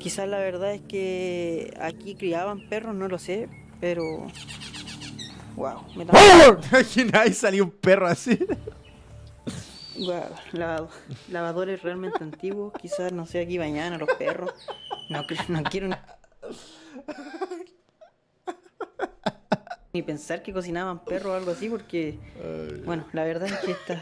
Quizás la verdad es que aquí criaban perros, no lo sé, pero. ¡Wow! Me ¡Oh! Imagina, ahí salió un perro así. Wow, lavadores realmente antiguos. Quizás, no sé, aquí bañaban a los perros. No, quiero ni... ni pensar que cocinaban perros o algo así, porque. Bueno, la verdad es que esta,